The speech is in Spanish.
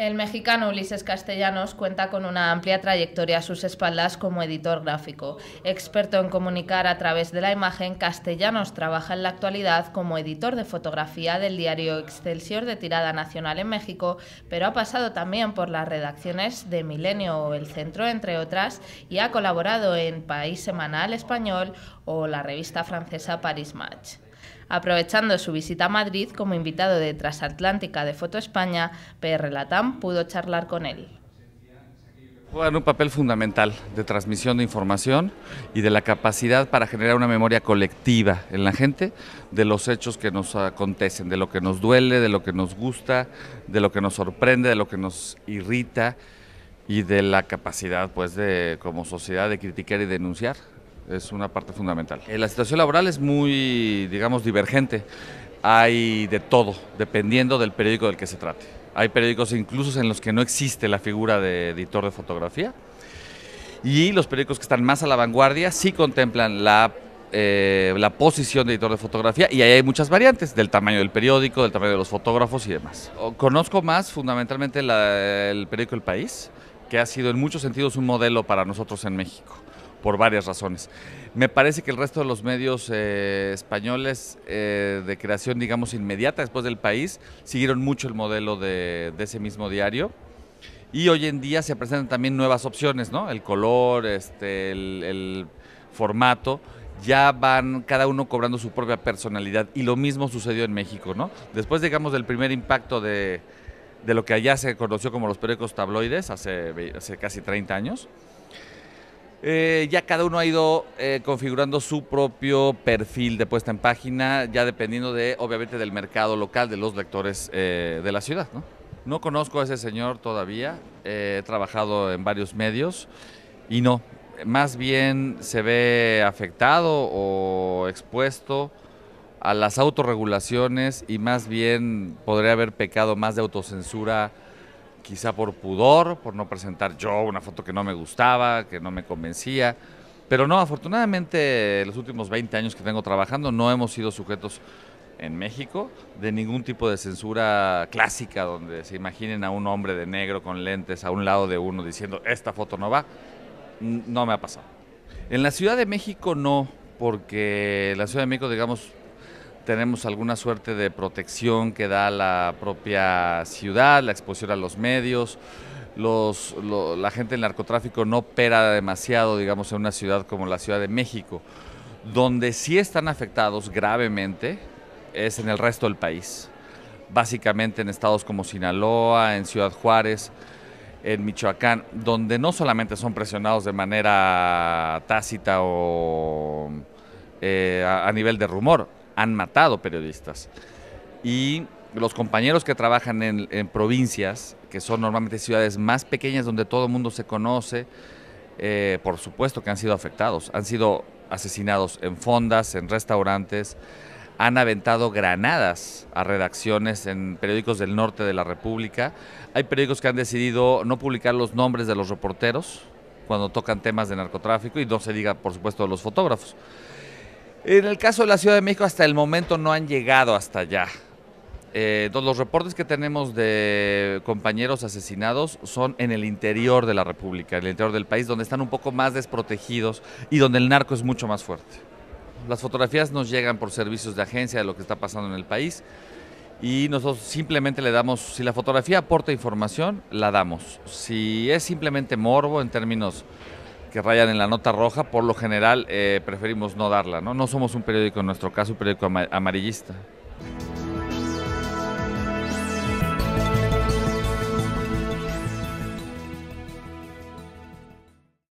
El mexicano Ulises Castellanos cuenta con una amplia trayectoria a sus espaldas como editor gráfico. Experto en comunicar a través de la imagen, Castellanos trabaja en la actualidad como editor de fotografía del diario Excelsior de tirada nacional en México, pero ha pasado también por las redacciones de Milenio o El Centro, entre otras, y ha colaborado en País Semanal Español o la revista francesa Paris Match. Aprovechando su visita a Madrid como invitado de Transatlántica de Foto España, PR Latam pudo charlar con él. Juegan un papel fundamental de transmisión de información y de la capacidad para generar una memoria colectiva en la gente de los hechos que nos acontecen, de lo que nos duele, de lo que nos gusta, de lo que nos sorprende, de lo que nos irrita y de la capacidad pues de como sociedad de criticar y denunciar es una parte fundamental. Eh, la situación laboral es muy, digamos, divergente. Hay de todo, dependiendo del periódico del que se trate. Hay periódicos incluso en los que no existe la figura de editor de fotografía. Y los periódicos que están más a la vanguardia sí contemplan la eh, la posición de editor de fotografía y ahí hay muchas variantes, del tamaño del periódico, del tamaño de los fotógrafos y demás. Conozco más fundamentalmente el periódico El País, que ha sido en muchos sentidos un modelo para nosotros en México por varias razones. Me parece que el resto de los medios eh, españoles eh, de creación, digamos, inmediata después del país, siguieron mucho el modelo de, ese mismo diario. Y hoy en día se presentan también nuevas opciones, ¿no? El color, este, el, formato ya van cada uno cobrando su propia personalidad. Y lo mismo sucedió en México, ¿no? Después, digamos, del primer impacto de, de lo que allá se conoció como los periódicos tabloides hace, hace casi 30 años, eh, ya cada uno ha ido eh, configurando su propio perfil de puesta en página, ya dependiendo de, obviamente, del mercado local, de los lectores eh, de la ciudad. ¿no? no conozco a ese señor todavía, he trabajado en varios medios y no, más bien se ve afectado o expuesto a las autorregulaciones y más bien podría haber pecado más de autocensura quizá por pudor, por no presentar yo una foto que no me gustaba, que no me convencía. Pero no, afortunadamente los últimos 20 años que tengo trabajando no hemos sido sujetos en México de ningún tipo de censura clásica donde se imaginen a un hombre de negro con lentes a un lado de uno diciendo esta foto no va. No me ha pasado. En la Ciudad de México no, porque la Ciudad de México, digamos, tenemos alguna suerte de protección que da la propia ciudad, la exposición a los medios. Los, la gente del narcotráfico no opera demasiado, digamos, en una ciudad como la Ciudad de México. Donde sí están afectados gravemente es en el resto del país. Básicamente en estados como Sinaloa, en Ciudad Juárez, en Michoacán, donde no solamente son presionados de manera tácita o eh, a nivel de rumor, han matado periodistas. Y los compañeros que trabajan en, provincias, que son normalmente ciudades más pequeñas donde todo el mundo se conoce, eh, por supuesto que han sido afectados, han sido asesinados en fondas, en restaurantes, han aventado granadas a redacciones en periódicos del norte de la República. Hay periódicos que han decidido no publicar los nombres de los reporteros cuando tocan temas de narcotráfico y no se diga, por supuesto, de los fotógrafos. En el caso de la Ciudad de México, hasta el momento no han llegado hasta allá. Eh, los reportes que tenemos de compañeros asesinados son en el interior de la República, en el interior del país, donde están un poco más desprotegidos y donde el narco es mucho más fuerte. Las fotografías nos llegan por servicios de agencia de lo que está pasando en el país y nosotros simplemente le damos, si la fotografía aporta información, la damos. Si es simplemente morbo en términos que rayan en la nota roja, por lo general eh, preferimos no darla. ¿no? no somos un periódico, en nuestro caso, un periódico amarillista.